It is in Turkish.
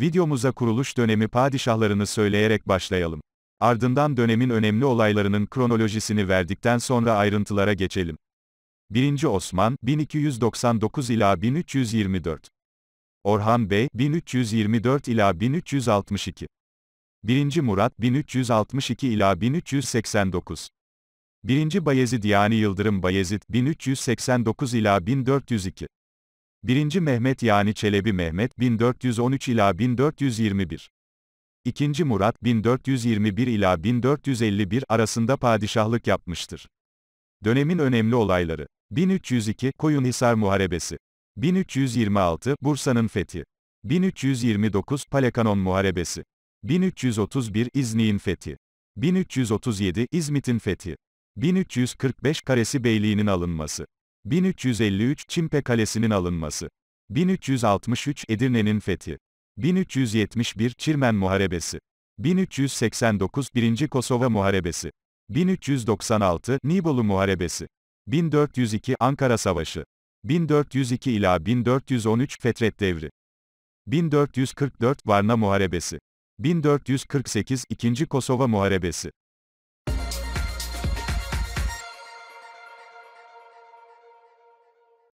Videomuza kuruluş dönemi padişahlarını söyleyerek başlayalım. Ardından dönemin önemli olaylarının kronolojisini verdikten sonra ayrıntılara geçelim. 1. Osman 1299 ila 1324. Orhan Bey 1324 ila 1362. 1. Murat 1362 ila 1389. 1. Bayezid yani Yıldırım Bayezid 1389 ila 1402. 1. Mehmet yani Çelebi Mehmet 1413 ila 1421. 2. Murat 1421 ila 1451 arasında padişahlık yapmıştır. Dönemin önemli olayları. 1302 Koyunhisar Muharebesi. 1326 Bursa'nın fethi. 1329 Palekanon Muharebesi. 1331 İznik'in fethi. 1337 İzmit'in fethi. 1345 Karesi Beyliği'nin alınması. 1353 Çimpe Kalesi'nin alınması. 1363 Edirne'nin fethi. 1371 Çirmen Muharebesi. 1389 1. Kosova Muharebesi. 1396 Nibolu Muharebesi. 1402 Ankara Savaşı. 1402 ila 1413 Fetret Devri. 1444 Varna Muharebesi. 1448 2. Kosova Muharebesi.